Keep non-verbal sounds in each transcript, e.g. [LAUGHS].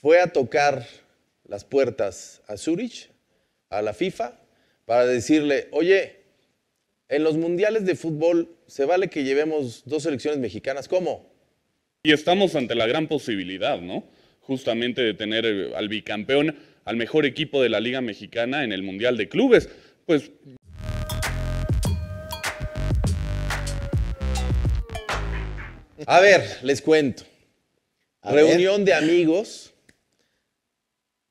fue a tocar las puertas a Zurich, a la FIFA, para decirle, oye, en los mundiales de fútbol se vale que llevemos dos selecciones mexicanas, ¿cómo? Y estamos ante la gran posibilidad, ¿no? Justamente de tener eh, al bicampeón, al mejor equipo de la Liga Mexicana en el Mundial de Clubes. Pues A ver, les cuento. Reunión de amigos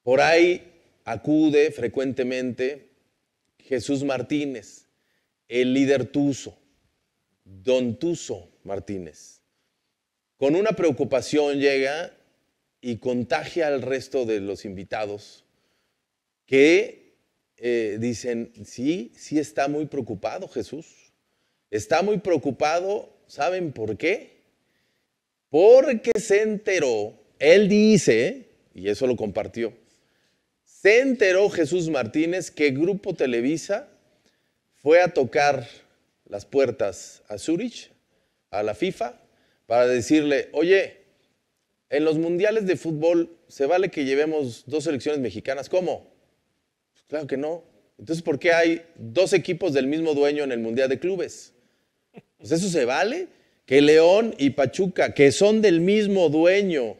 por ahí acude frecuentemente Jesús Martínez, el líder Tuso, don Tuso Martínez. Con una preocupación llega y contagia al resto de los invitados que eh, dicen, sí, sí está muy preocupado Jesús. Está muy preocupado, ¿saben por qué? Porque se enteró, él dice, y eso lo compartió, se enteró Jesús Martínez que Grupo Televisa fue a tocar las puertas a Zurich, a la FIFA, para decirle, oye, en los mundiales de fútbol se vale que llevemos dos selecciones mexicanas. ¿Cómo? Pues, claro que no. Entonces, ¿por qué hay dos equipos del mismo dueño en el Mundial de Clubes? Pues eso se vale. Que León y Pachuca, que son del mismo dueño,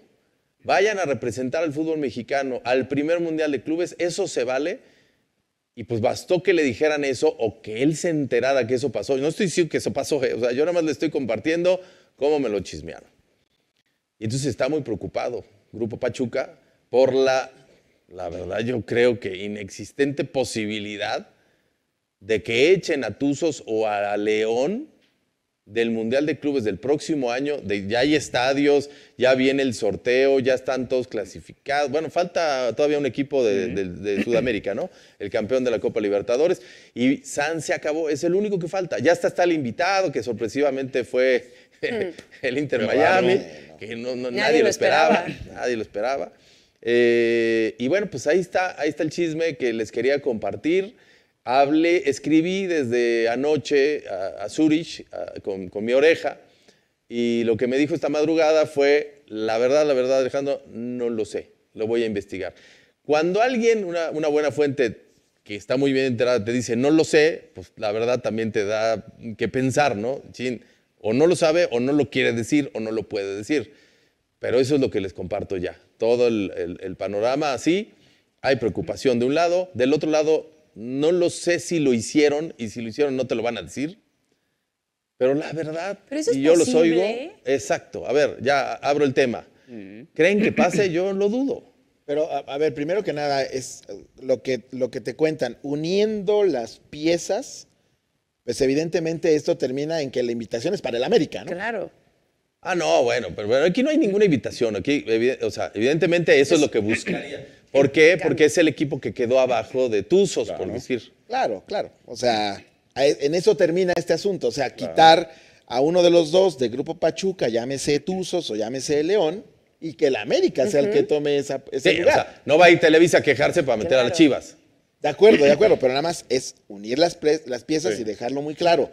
Vayan a representar al fútbol mexicano al primer Mundial de Clubes, eso se vale. Y pues bastó que le dijeran eso o que él se enterara que eso pasó. Y no estoy diciendo que eso pasó, eh, o sea, yo nada más le estoy compartiendo cómo me lo chismearon. Y entonces está muy preocupado Grupo Pachuca por la, la verdad yo creo que inexistente posibilidad de que echen a Tuzos o a León del Mundial de Clubes del próximo año, ya hay estadios, ya viene el sorteo, ya están todos clasificados. Bueno, falta todavía un equipo de, Sudamérica, ¿no? El campeón de la Copa Libertadores. Y San se acabó, es el único que falta. Ya está, está el invitado, que sorpresivamente fue hmm. [LAUGHS] el Inter Miami, que nadie, lo esperaba, nadie lo esperaba. Eh, y bueno, pues ahí está, ahí está el chisme que les quería compartir. Hablé, escribí desde anoche a, Zurich con, mi oreja y lo que me dijo esta madrugada fue, la verdad, la verdad, Alejandro, no lo sé, lo voy a investigar. Cuando alguien, una, buena fuente que está muy bien enterada, te dice, no lo sé, pues la verdad también te da que pensar, ¿no? o no lo sabe, o no lo quiere decir, o no lo puede decir. Pero eso es lo que les comparto ya. Todo el, el panorama así, hay preocupación de un lado, del otro lado no lo sé si lo hicieron y si lo hicieron no te lo van a decir. Pero la verdad, yo lo los exacto. A ver, ya abro el tema. Mm. ¿Creen que pase? Yo lo dudo. Pero a, ver, primero que nada es eh, lo que, lo que te cuentan, uniendo las piezas, pues evidentemente esto termina en que la invitación es para el América, ¿no? Claro. Ah, no, bueno, pero bueno, aquí no hay ninguna invitación. Aquí, o sea, evidentemente eso es, lo que buscan. ¿Por qué? Porque es el equipo que quedó abajo de Tuzos, por decir. Claro, claro. O sea, e, en eso termina este asunto. O sea, quitar a uno de los dos del Grupo Pachuca, llámese Tuzos o llámese León, y que el América sea el que tome esa, ese lugar. no va a ir Televisa a quejarse para meter a las Chivas. De acuerdo, de acuerdo, pero nada más es unir las, piezas y dejarlo muy claro.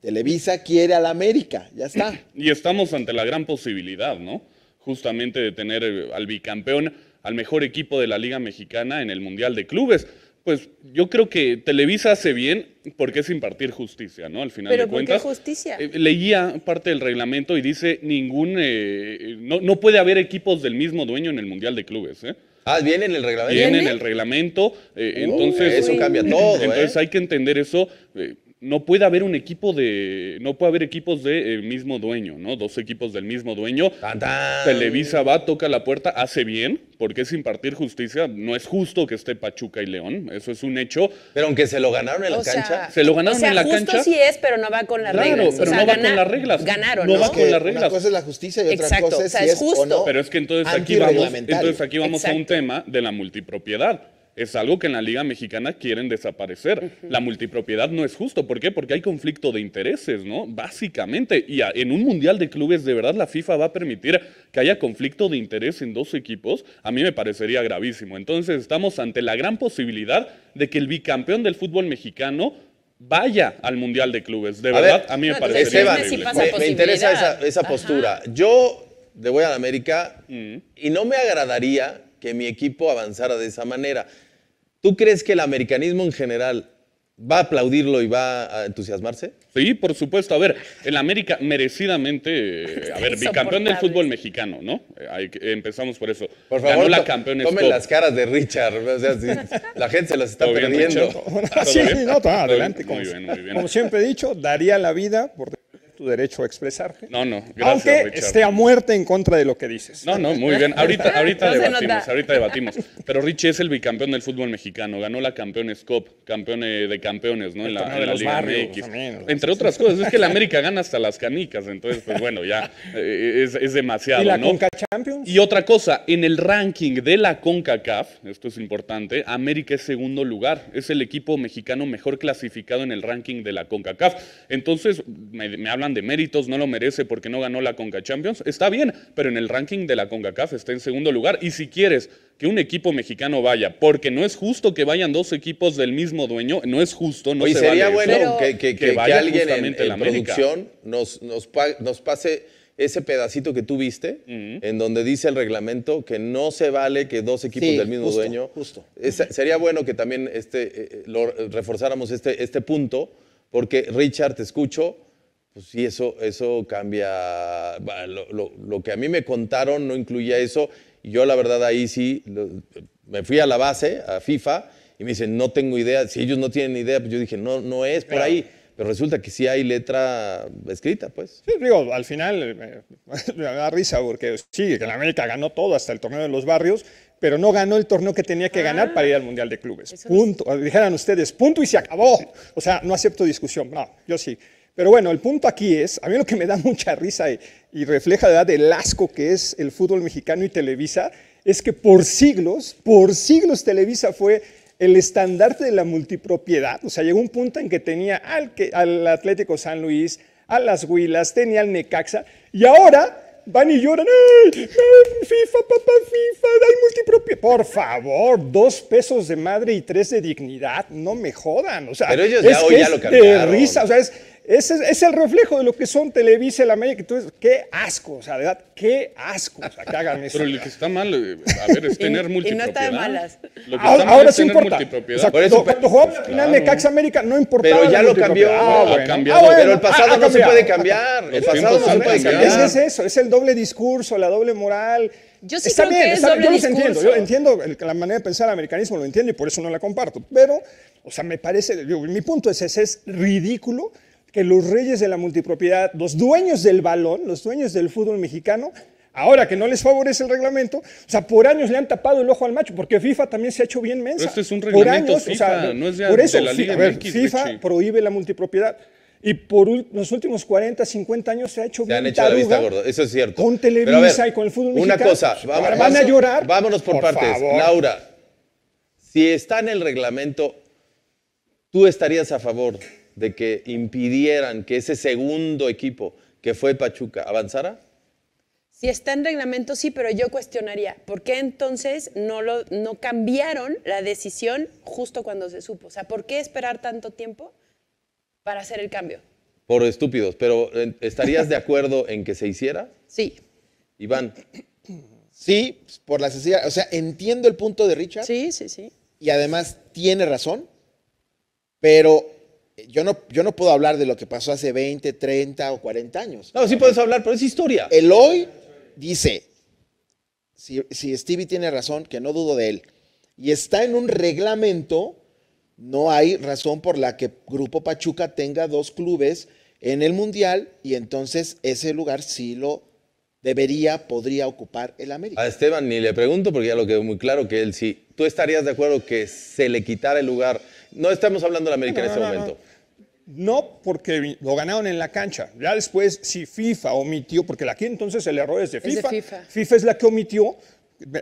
Televisa quiere al América, ya está. Y estamos ante la gran posibilidad, ¿no? Justamente de tener eh, al bicampeón al mejor equipo de la Liga Mexicana en el Mundial de Clubes. Pues yo creo que Televisa hace bien porque es impartir justicia, ¿no? Al final de cuentas. ¿por qué justicia? Eh, leía parte del reglamento y dice ningún. Eh, no, no, puede haber equipos del mismo dueño en el Mundial de Clubes, ¿eh? Ah, viene en el reglamento. Viene en el reglamento. Eh, entonces. Eso cambia todo. Entonces hay que entender eso no puede haber un equipo de, no puede haber equipos del mismo dueño, ¿no? Dos equipos del mismo dueño. Televisa va, toca la puerta, hace bien, porque es impartir justicia. No es justo que esté Pachuca y León, eso es un hecho. Pero aunque se lo ganaron en la cancha. se lo ganaron o sea, en la justo sí es, pero no va con las claro, reglas. pero no va con las reglas. Ganaron, ¿no? no va con las reglas. Una es la justicia y otra Exacto, cosa es, justo. Pero es que entonces aquí vamos, entonces aquí vamos a un tema de la multipropiedad es algo que en la Liga Mexicana quieren desaparecer. La multipropiedad no es justo. ¿Por qué? Porque hay conflicto de intereses, ¿no? Básicamente. Y en un Mundial de Clubes, ¿de verdad la FIFA va a permitir que haya conflicto de interés en dos equipos? A mí me parecería gravísimo. Entonces estamos ante la gran posibilidad de que el bicampeón del fútbol mexicano vaya al Mundial de Clubes. De verdad, a mí me parece parecería me, interesa esa, postura. Yo le voy a la América mm. y no me agradaría que mi equipo avanzara de esa manera. ¿Tú crees que el americanismo en general va a aplaudirlo y va a entusiasmarse? Sí, por supuesto. A ver, el América merecidamente, eh, a ver, bicampeón del fútbol mexicano, ¿no? Eh, empezamos por eso. Por favor, Ganó la tomen las caras de Richard. la gente se las está perdiendo. [LAUGHS] sí, sí, adelante. como, como siempre he dicho, daría la vida por derecho a expresar. No, no, gracias, Aunque esté a muerte en contra de lo que dices. No, no, muy bien. Ahorita, [LAUGHS] ahorita debatimos, ahorita debatimos. Pero Richie es el bicampeón del fútbol mexicano, ganó la Campeones Cup, campeón eh, de campeones, ¿no? En la, Liga MX. Entre otras cosas, es que la América gana hasta las canicas, entonces, pues bueno, ya eh, es, es demasiado, ¿Y la ¿no? Y otra cosa, en el ranking de la CONCACAF, esto es importante, América es segundo lugar, es el equipo mexicano mejor clasificado en el ranking de la CONCACAF. Entonces, me hablan de méritos, no lo merece porque no ganó la Conca Champions, está bien, pero en el ranking de la CONCACAF está en segundo lugar. Y si quieres que un equipo mexicano vaya, porque no es justo que vayan dos equipos del mismo dueño, no es justo, no Oye, se sería bueno que, que, que, alguien en, la producción nos, nos, pase ese pedacito que tú viste, en donde dice el reglamento que no se vale que dos equipos del mismo dueño. Justo. sería bueno que también este, eh, eh, reforzáramos este, este punto, porque Richard, te escucho pues sí, eso, eso cambia. Lo, que a mí me contaron no incluía eso. yo, la verdad, ahí sí me fui a la base, a FIFA, y me dicen, no tengo idea. Si ellos no tienen idea, pues yo dije, no, no es por ahí. Pero resulta que sí hay letra escrita, pues. Sí, digo, al final eh, [LAUGHS] me, da risa porque sí, que la América ganó todo hasta el torneo de los barrios, pero no ganó el torneo que tenía que ganar para ir al Mundial de Clubes. Ah, punto. Dijeran ustedes, punto y se acabó. O sea, no acepto discusión. No, yo sí. Pero bueno, el punto aquí es, a mí lo que me da [LAUGHS] mucha risa y, refleja de edad el asco que es el fútbol mexicano y Televisa, es que por siglos, por siglos Televisa fue el estandarte de la multipropiedad. O sea, llegó un punto en que tenía al, al Atlético San Luis, a las Huilas, tenía al Necaxa, y ahora van y lloran, ¡Ay, FIFA, papá, FIFA, hay multipropiedad! Por favor, dos pesos de madre y tres de dignidad, no me jodan. O sea, Pero ellos ya, hoy ya lo De risa, o sea, es ese es el reflejo de lo que son Televisa y la América que tú qué asco, o sea, de verdad, qué asco, o sea, que hagan eso. Pero lo que está mal, eh, a ver, es [LAUGHS] tener multipropiedad. Y no está malas. Lo que ahora, está es sí importa. Por eso, cuando América no importa Pero ya lo cambió. Ah, bueno. cambiado, ah, Pero el pasado ah, no se puede cambiar. el pasado no se puede cambiar. Es, es eso, es el doble discurso, la doble moral. Yo sí creo que es está, doble yo entiendo, yo entiendo la manera de pensar el americanismo, lo entiendo y por eso no la comparto. Pero, o sea, me parece, mi punto es ese, es ridículo que los reyes de la multipropiedad, los dueños del balón, los dueños del fútbol mexicano, ahora que no les favorece el reglamento, o sea, por años le han tapado el ojo al macho, porque FIFA también se ha hecho bien mensa. esto es un reglamento por o sea, no es de, por eso, FIFA prohíbe la multipropiedad. Y por los últimos 40, 50 años se ha hecho bien han hecho la vista gordo, eso es cierto. Con Televisa y con el fútbol mexicano. Una cosa, van a llorar. Vámonos por, partes. Laura, si está en el reglamento, ¿tú estarías a favor de que impidieran que ese segundo equipo que fue Pachuca avanzara? Si está en reglamento, sí, pero yo cuestionaría, ¿por qué entonces no, lo, no cambiaron la decisión justo cuando se supo? O sea, ¿por qué esperar tanto tiempo para hacer el cambio? Por estúpidos, pero eh, ¿estarías de acuerdo en que se hiciera? Sí. Iván. Sí, por la sencilla. O sea, entiendo el punto de Richard. Sí, sí, sí. Y además tiene razón, pero yo no, puedo hablar de lo que pasó hace 20, 30 o 40 años. No, sí puedes hablar, pero es historia. El hoy dice, si, Stevie tiene razón, que no dudo de él, y está en un reglamento, no hay razón por la que Grupo Pachuca tenga dos clubes en el Mundial y entonces ese lugar sí lo debería, podría ocupar el América. A Esteban ni le pregunto porque ya lo quedó muy claro que él sí. ¿Tú estarías de acuerdo que se le quitara el lugar? No estamos hablando del América en este momento. No no porque lo ganaron en la cancha. Ya después, si FIFA omitió, porque aquí entonces el error es de FIFA. Es FIFA. es la que omitió.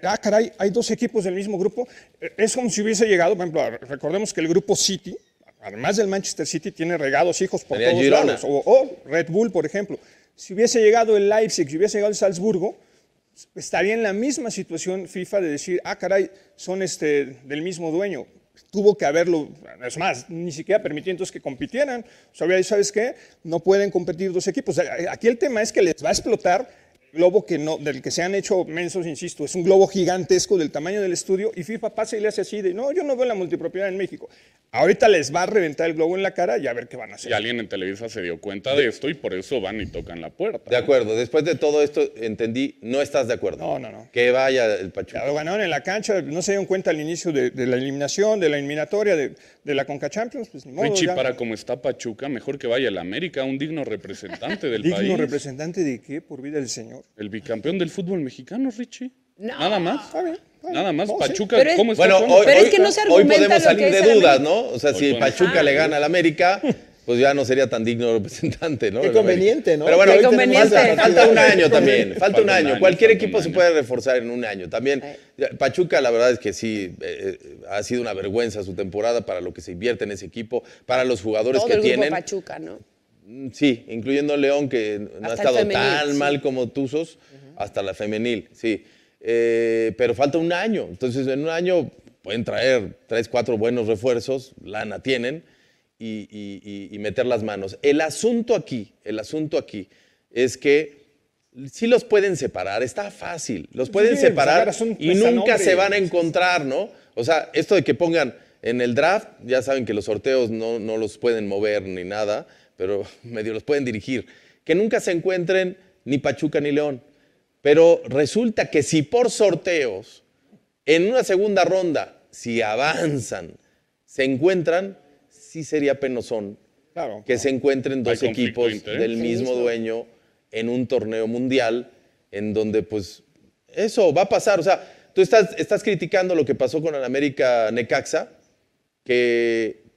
Ah, caray, hay dos equipos del mismo grupo. Eh, es como si hubiese llegado, por ejemplo, recordemos que el grupo City, además del Manchester City, tiene regados hijos por todos lados. O, Red Bull, por ejemplo. Si hubiese llegado el Leipzig, si hubiese llegado el Salzburgo, estaría en la misma situación FIFA de decir, ah, caray, son este, del mismo dueño tuvo que haberlo, es más, ni siquiera permitió que compitieran. sabía ¿sabes qué? No pueden competir dos equipos. Aquí el tema es que les va a explotar el globo que no, del que se han hecho mensos, insisto, es un globo gigantesco del tamaño del estudio y FIFA pasa y le hace así de, no, yo no veo la multipropiedad en México. Ahorita les va a reventar el globo en la cara y a ver qué van a hacer. Y alguien en Televisa se dio cuenta de esto y por eso van y tocan la puerta. De acuerdo, después de todo esto entendí, no estás de acuerdo. No, no, no. Que vaya el Pachuca. Lo ganaron en la cancha, no se dieron cuenta al inicio de, la eliminación, de la eliminatoria, de, la Conca Champions, pues ni modo. Richie, para como está Pachuca, mejor que vaya el América, un digno representante del [LAUGHS] ¿Digno país. ¿Digno representante de qué? Por vida del Señor. El bicampeón del fútbol mexicano, Richie. Nada más. Nada más, Pachuca, ¿cómo está? Bueno, es que se hoy podemos salir de dudas, ¿no? O sea, si Pachuca le gana al América, pues ya no sería tan digno representante, ¿no? Qué conveniente, ¿no? Pero bueno, Falta, un año también, falta un año. Cualquier equipo se puede reforzar en un año. También Pachuca, la verdad es que sí, eh, ha sido una vergüenza su temporada para lo que se invierte en ese equipo, para los jugadores que tienen. Pachuca, ¿no? Mm, sí, incluyendo León, que no ha estado tan mal como Tuzos, hasta la femenil, sí. Eh, pero falta un año. Entonces, en un año pueden traer tres, cuatro buenos refuerzos, lana tienen, y, meter las manos. El asunto aquí, el asunto aquí es que si los pueden separar, está fácil, los pueden separar y nunca se van a encontrar, ¿no? O sea, esto de que pongan en el draft, ya saben que los sorteos no los pueden mover ni nada, pero [LAUGHS] medio los pueden dirigir, que nunca se encuentren ni Pachuca ni León. Pero resulta que si por sorteos, en una segunda ronda, si avanzan, se encuentran, sí sería penosón claro, que se encuentren dos equipos del mismo dueño en un torneo mundial, en donde pues eso va a pasar. O sea, tú estás, estás criticando lo que pasó con el América Necaxa, que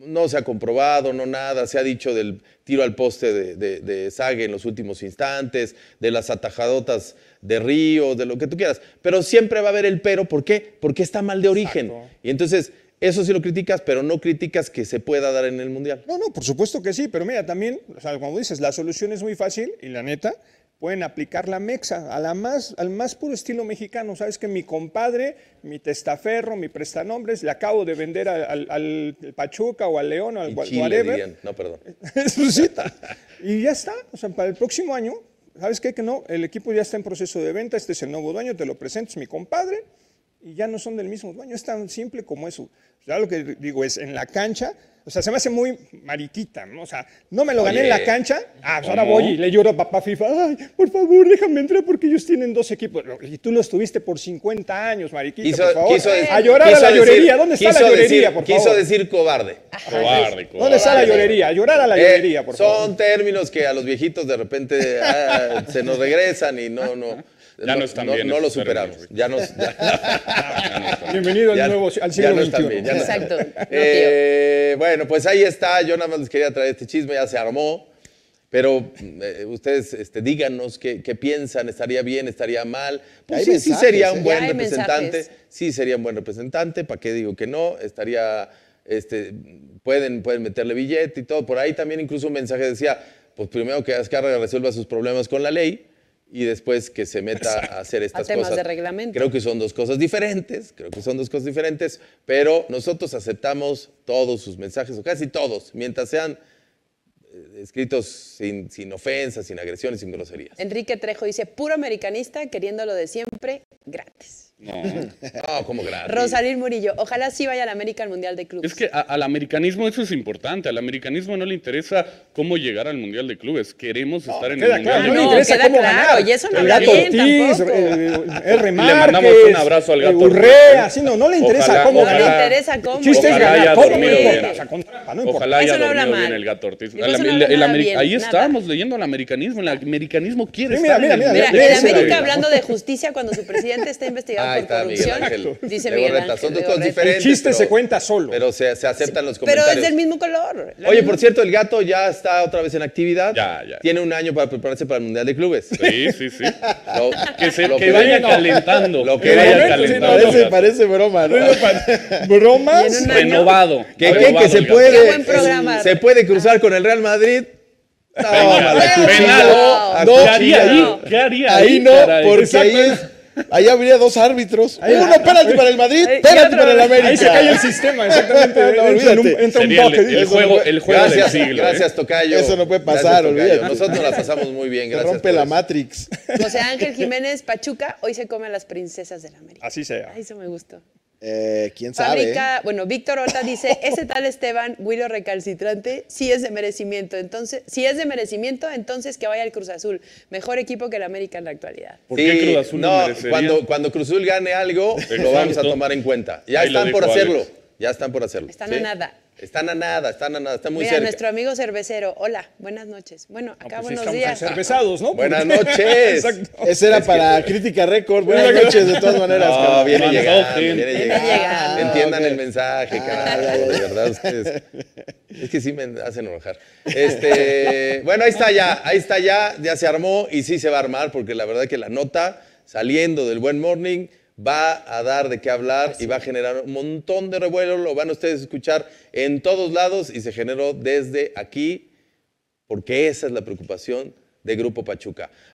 no se ha comprobado, no nada. Se ha dicho del tiro al poste de, de, Sague en los últimos instantes, de las atajadotas de Río, de lo que tú quieras. Pero siempre va a haber el pero. ¿Por qué? Porque está mal de origen. Y entonces, eso sí lo criticas, pero no criticas que se pueda dar en el Mundial. No, no, por supuesto que sí. Pero mira, también, o como dices, la solución es muy fácil y la neta pueden aplicar la mexa más, al más puro estilo mexicano. Sabes que mi compadre, mi testaferro, mi prestanombres, le acabo de vender al, Pachuca o al León o al bien. No, perdón. [LAUGHS] y ya está. O sea, para el próximo año, ¿sabes qué? Que no, el equipo ya está en proceso de venta, este es el nuevo dueño, te lo presento, es mi compadre. Y ya no son del mismo dueño, es tan simple como eso. Ya lo que digo es, en la cancha o sea, se me hace muy mariquita, ¿no? O sea, no me lo gané en la cancha. Ah, pues ahora voy y le lloro a papá FIFA. Ay, por favor, déjame entrar porque ellos tienen dos equipos. Y tú lo estuviste por 50 años, mariquita, por favor. a llorar a la llorería. ¿Dónde está la llorería, por Quiso decir cobarde. Cobarde, cobarde. ¿Dónde está la llorería? A llorar a la eh, llorería, por favor. Son términos que a los viejitos de repente ah, [LAUGHS] se nos regresan y no, no. Ya no, están bien. No lo superamos. Ya no... Bienvenido al nuevo al siglo XXI. Exacto. Eh, bueno. Bueno, pues ahí está. Yo nada más les quería traer este chisme, ya se armó. Pero eh, ustedes este, díganos qué, piensan, estaría bien, estaría mal. Pues ¿eh? sí, sería un buen representante, sí sería un buen representante, ¿para qué digo que no? Estaría, este, pueden, pueden meterle billete y todo. Por ahí también incluso un mensaje decía, pues primero que Azcárraga resuelva sus problemas con la ley, y después que se meta a hacer estas cosas. de reglamento. Creo que son dos cosas diferentes, creo que son dos cosas diferentes, pero nosotros aceptamos todos sus mensajes, o casi todos, mientras sean eh, escritos sin, sin ofensas, sin agresiones, sin groserías. Enrique Trejo dice, puro americanista, queriéndolo de siempre, gratis. No, como gratis. Rosalín Murillo, ojalá sí vaya a la América al Mundial de Clubes. Es que al americanismo eso es importante, al americanismo no le interesa cómo llegar al Mundial de Clubes, queremos estar en el Mundial. Claro, no, ah, no claro, Y eso no el bien, Ortiz, eh, eh, R. Márquez, le mandamos un abrazo al gato. Eh, Urrea, así no, no le interesa cómo ojalá, ganar. No le interesa cómo. Chistes ojalá es Ojalá haya dormido bien el gato Ahí estamos leyendo al americanismo, el americanismo quiere estar en el Mira, mira, mira. El América hablando de justicia cuando su presidente está [LAUGHS] investigado Ahí está, Miguel Ángel. Dice Miguel Ángel. Son dos diferentes. El chiste se cuenta solo. Pero se, aceptan los comentarios. Pero es del mismo color. Oye, por cierto, el gato ya está otra vez en actividad. Ya, ya. Tiene un año para prepararse para el Mundial de Clubes. Sí, sí, sí. [LAUGHS] que, vaya calentando. Lo que, vaya, calentando. Parece, broma, ¿no? [LAUGHS] ¿Broma? Renovado. ¿Qué, qué? Que se puede, cruzar con el Real Madrid no, ¿Qué haría ahí? ¿Qué haría ahí? no, porque ahí es Ahí habría dos árbitros. Uno, pérate para el Madrid, pérate para el América. Ahí se cae el sistema, [LAUGHS] exactamente. no, entra, un, el, juego, el juego gracias, del siglo. ¿eh? Gracias, Tocayo. Eso no puede pasar, olvídate. Nosotros la pasamos muy bien, gracias. Se rompe la Matrix. José Ángel [LAUGHS] Jiménez Pachuca, hoy se come a las princesas del América. Así sea. Eso me gustó. Eh, ¿Quién sabe? bueno, Víctor Orta dice, [LAUGHS] ese tal Esteban Willo recalcitrante sí es de merecimiento. Entonces, si es de merecimiento, entonces que vaya al Cruz Azul. Mejor equipo que el América en la actualidad. ¿Por qué Cruz Azul no, cuando, cuando Cruz Azul gane algo, lo vamos a tomar en cuenta. Ya están por hacerlo. Ya están por hacerlo. Están a nada. Están a nada, están a nada, están muy Mira, cerca. nuestro amigo cervecero. Hola, buenas noches. Bueno, ah, acá pues buenos días. Cervezados, ¿no? Buenas noches. [LAUGHS] Ese era para Crítica Record. Buenas noches, de todas maneras. No, viene llegando, Entiendan el mensaje, ah. carajo, de verdad ustedes. Es que sí me hacen enojar. Este, [LAUGHS] bueno, ahí está ya, ahí está ya, ya se armó y sí se va a armar porque la verdad que la nota saliendo del buen morning va a dar de qué hablar y va a generar un montón de revuelo, lo van a ustedes escuchar en todos lados y se generó desde aquí, porque esa es la preocupación de Grupo Pachuca.